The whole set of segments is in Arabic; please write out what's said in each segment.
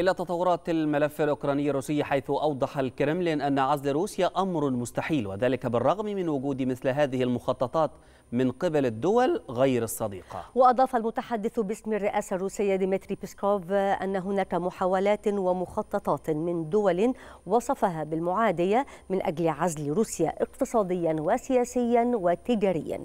إلى تطورات الملف الأوكراني الروسي حيث أوضح الكرملين أن عزل روسيا أمر مستحيل وذلك بالرغم من وجود مثل هذه المخططات من قبل الدول غير الصديقة وأضاف المتحدث باسم الرئاسة الروسية ديمتري بيسكوف أن هناك محاولات ومخططات من دول وصفها بالمعادية من أجل عزل روسيا اقتصاديا وسياسيا وتجاريا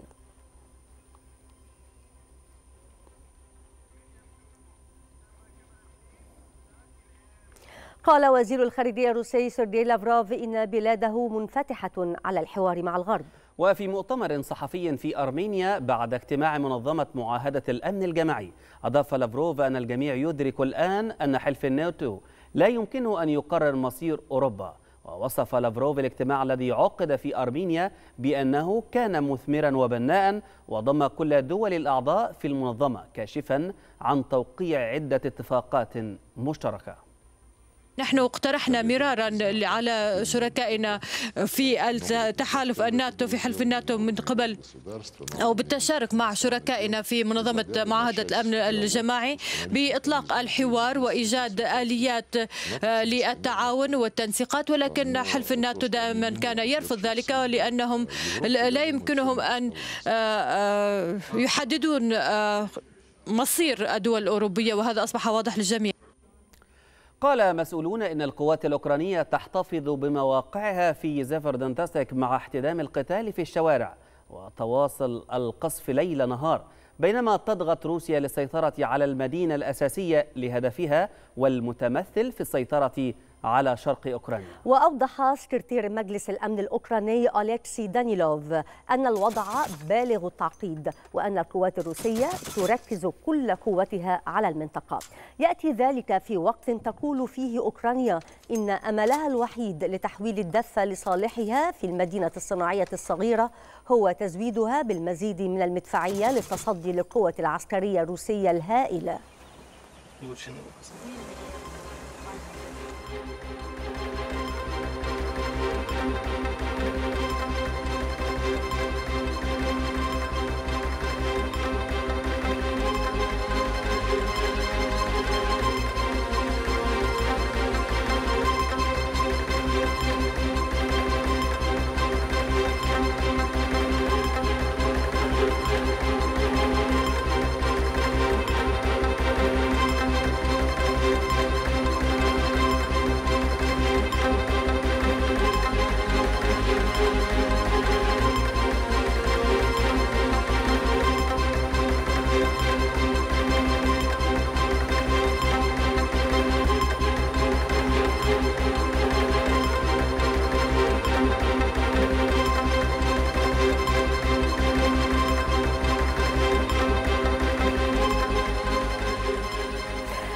قال وزير الخارجية الروسي سيرجي لافروف إن بلاده منفتحة على الحوار مع الغرب وفي مؤتمر صحفي في أرمينيا بعد اجتماع منظمة معاهدة الأمن الجماعي أضاف لافروف أن الجميع يدرك الآن أن حلف الناتو لا يمكنه أن يقرر مصير أوروبا ووصف لافروف الاجتماع الذي عقد في أرمينيا بأنه كان مثمرا وبناء وضم كل دول الأعضاء في المنظمة كاشفا عن توقيع عدة اتفاقات مشتركة نحن اقترحنا مرارا على شركائنا في التحالف الناتو في حلف الناتو من قبل او بالتشارك مع شركائنا في منظمه معاهده الامن الجماعي باطلاق الحوار وايجاد اليات آه، للتعاون والتنسيقات ولكن حلف الناتو دائما كان يرفض ذلك لانهم لا يمكنهم ان آه، آه، يحددون مصير الدول الاوروبيه وهذا اصبح واضح للجميع قال مسؤولون إن القوات الأوكرانية تحتفظ بمواقعها في زفر مع احتدام القتال في الشوارع وتواصل القصف ليل نهار بينما تضغط روسيا للسيطرة على المدينة الأساسية لهدفها والمتمثل في السيطرة على شرق أوكرانيا وأوضح سكرتير مجلس الأمن الأوكراني أليكسي دانيلوف أن الوضع بالغ التعقيد وأن القوات الروسية تركز كل قوتها على المنطقة يأتي ذلك في وقت تقول فيه أوكرانيا إن أملها الوحيد لتحويل الدفة لصالحها في المدينة الصناعية الصغيرة هو تزويدها بالمزيد من المدفعية للتصدي للقوة العسكرية الروسية الهائلة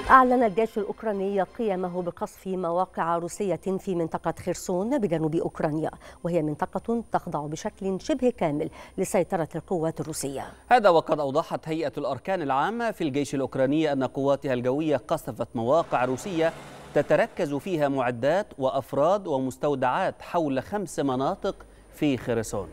أعلن الجيش الأوكراني قيامه بقصف مواقع روسية في منطقة خرسون بجنوب أوكرانيا وهي منطقة تخضع بشكل شبه كامل لسيطرة القوات الروسية هذا وقد أوضحت هيئة الأركان العامة في الجيش الأوكراني أن قواتها الجوية قصفت مواقع روسية تتركز فيها معدات وأفراد ومستودعات حول خمس مناطق في خرسون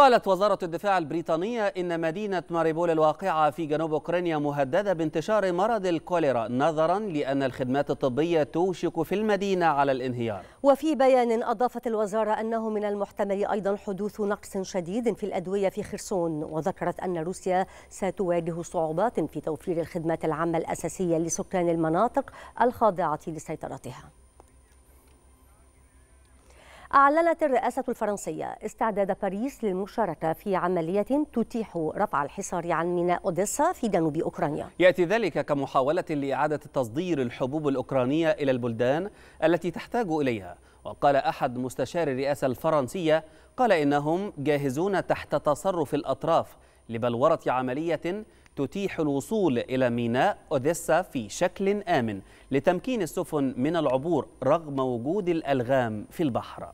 قالت وزارة الدفاع البريطانية إن مدينة ماريبول الواقعة في جنوب أوكرانيا مهددة بانتشار مرض الكوليرا نظرا لأن الخدمات الطبية توشك في المدينة على الانهيار وفي بيان أضافت الوزارة أنه من المحتمل أيضا حدوث نقص شديد في الأدوية في خرسون وذكرت أن روسيا ستواجه صعوبات في توفير الخدمات العامة الأساسية لسكان المناطق الخاضعة لسيطرتها أعلنت الرئاسة الفرنسية استعداد باريس للمشاركة في عملية تتيح رفع الحصار عن ميناء أوديسا في جنوب أوكرانيا يأتي ذلك كمحاولة لإعادة تصدير الحبوب الأوكرانية إلى البلدان التي تحتاج إليها وقال أحد مستشار الرئاسة الفرنسية قال إنهم جاهزون تحت تصرف الأطراف لبلورة عملية تتيح الوصول إلى ميناء أوديسا في شكل آمن لتمكين السفن من العبور رغم وجود الألغام في البحر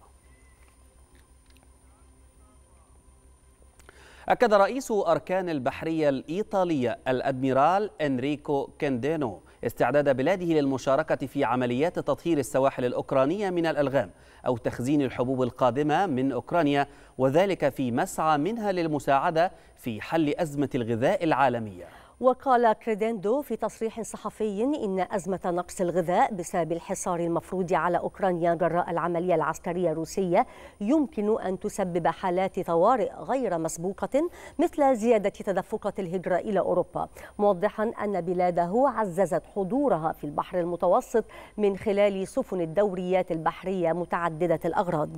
أكد رئيس أركان البحرية الإيطالية الأدميرال إنريكو كندينو استعداد بلاده للمشاركة في عمليات تطهير السواحل الأوكرانية من الألغام أو تخزين الحبوب القادمة من أوكرانيا وذلك في مسعى منها للمساعدة في حل أزمة الغذاء العالمية وقال كريدندو في تصريح صحفي إن أزمة نقص الغذاء بسبب الحصار المفروض على أوكرانيا جراء العملية العسكرية الروسية يمكن أن تسبب حالات طوارئ غير مسبوقة مثل زيادة تدفقة الهجرة إلى أوروبا موضحا أن بلاده عززت حضورها في البحر المتوسط من خلال سفن الدوريات البحرية متعددة الأغراض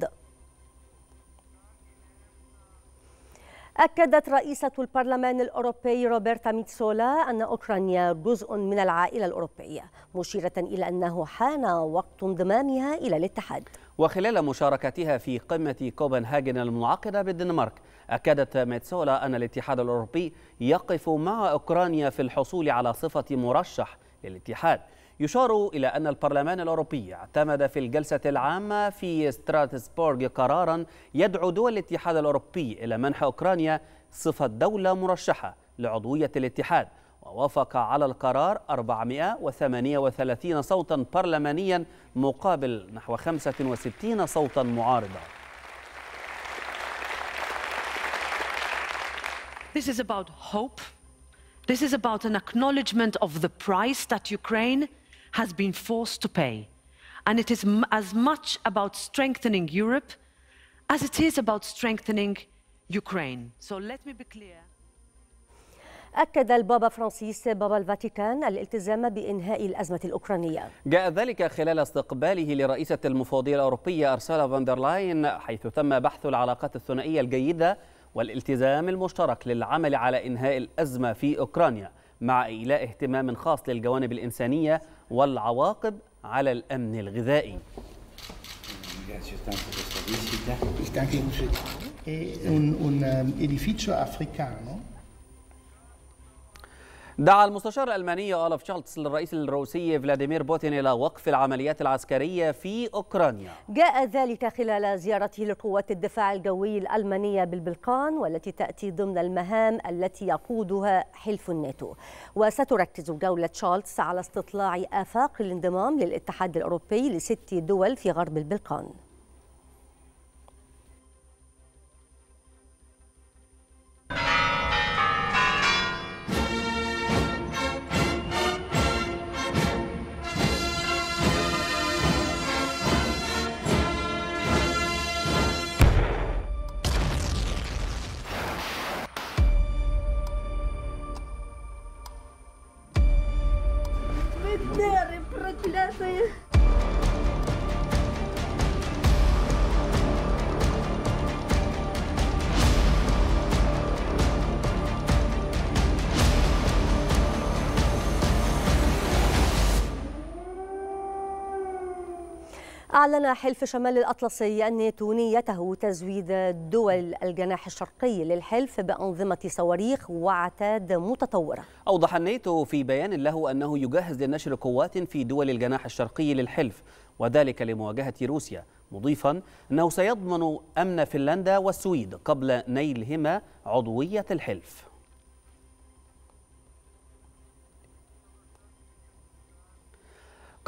أكدت رئيسة البرلمان الأوروبي روبرتا ميتسولا أن أوكرانيا جزء من العائلة الأوروبية مشيرة إلى أنه حان وقت انضمامها إلى الاتحاد وخلال مشاركتها في قمة كوبنهاجن المعقدة بالدنمارك أكدت ميتسولا أن الاتحاد الأوروبي يقف مع أوكرانيا في الحصول على صفة مرشح للاتحاد يشار إلى أن البرلمان الأوروبي اعتمد في الجلسة العامة في ستراتسبورغ قرارا يدعو دول الاتحاد الأوروبي إلى منح أوكرانيا صفة دولة مرشحة لعضوية الاتحاد ووافق على القرار 438 صوتا برلمانيا مقابل نحو 65 صوتا معارضا This is about hope. This is about an acknowledgement of the price that Ukraine has been forced to pay. And it is as much about strengthening Europe as it is about strengthening Ukraine. So let me be clear. أكد البابا فرانسيس بابا الفاتيكان الالتزام بإنهاء الأزمة الأوكرانية جاء ذلك خلال استقباله لرئيسة المفوضية الأوروبية أرسالة فاندرلاين حيث تم بحث العلاقات الثنائية الجيدة والالتزام المشترك للعمل على إنهاء الأزمة في أوكرانيا مع إيلاء اهتمام خاص للجوانب الإنسانية والعواقب على الأمن الغذائي Un, un edificio africano دعا المستشار الألماني اولف شالتس للرئيس الروسي فلاديمير بوتين إلى وقف العمليات العسكرية في أوكرانيا جاء ذلك خلال زيارته لقوات الدفاع الجوي الألمانية بالبلقان والتي تأتي ضمن المهام التي يقودها حلف الناتو وستركز جولة شالتس على استطلاع آفاق الانضمام للاتحاد الأوروبي لست دول في غرب البلقان أعلن حلف شمال الأطلسي أن تونيته تزويد دول الجناح الشرقي للحلف بأنظمة صواريخ وعتاد متطورة أوضح الناتو في بيان له أنه يجهز لنشر قوات في دول الجناح الشرقي للحلف وذلك لمواجهة روسيا مضيفا أنه سيضمن أمن فنلندا والسويد قبل نيلهما عضوية الحلف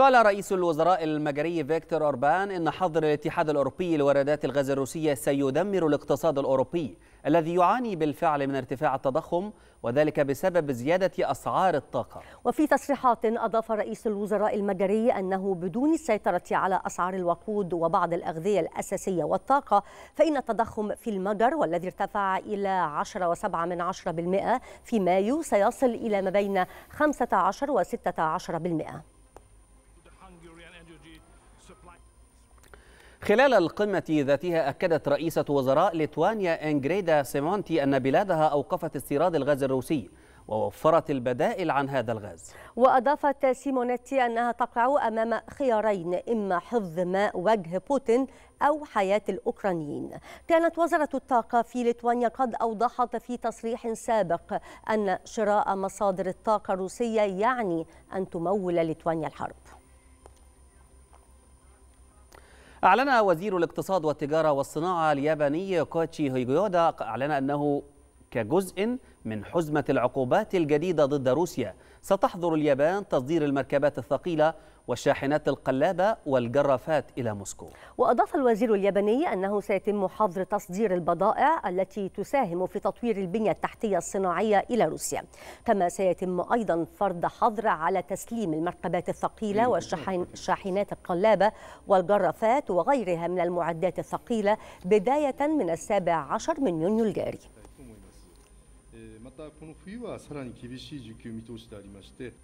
قال رئيس الوزراء المجري فيكتور أوربان إن حظر الاتحاد الأوروبي لواردات الغاز الروسية سيدمر الاقتصاد الأوروبي الذي يعاني بالفعل من ارتفاع التضخم وذلك بسبب زيادة أسعار الطاقة وفي تصريحات أضاف رئيس الوزراء المجري أنه بدون السيطرة على أسعار الوقود وبعض الأغذية الأساسية والطاقة فإن التضخم في المجر والذي ارتفع إلى 10.7% في مايو سيصل إلى ما بين 15 و 16% خلال القمة ذاتها أكدت رئيسة وزراء ليتوانيا إنجريدا سيمونتي أن بلادها أوقفت استيراد الغاز الروسي ووفرت البدائل عن هذا الغاز وأضافت سيمونتي أنها تقع أمام خيارين إما حفظ ماء وجه بوتين أو حياة الأوكرانيين كانت وزارة الطاقة في ليتوانيا قد أوضحت في تصريح سابق أن شراء مصادر الطاقة الروسية يعني أن تمول ليتوانيا الحرب أعلن وزير الاقتصاد والتجارة والصناعة الياباني كوتشي هيجيودا أعلن أنه كجزء من حزمة العقوبات الجديدة ضد روسيا ستحظر اليابان تصدير المركبات الثقيلة والشاحنات القلابة والجرافات إلى موسكو وأضاف الوزير الياباني أنه سيتم حظر تصدير البضائع التي تساهم في تطوير البنية التحتية الصناعية إلى روسيا كما سيتم أيضا فرض حظر على تسليم المركبات الثقيلة والشاحنات القلابة والجرافات وغيرها من المعدات الثقيلة بداية من السابع عشر من يونيو الجاري たこの冬はさらに厳しい需給見通しでありまして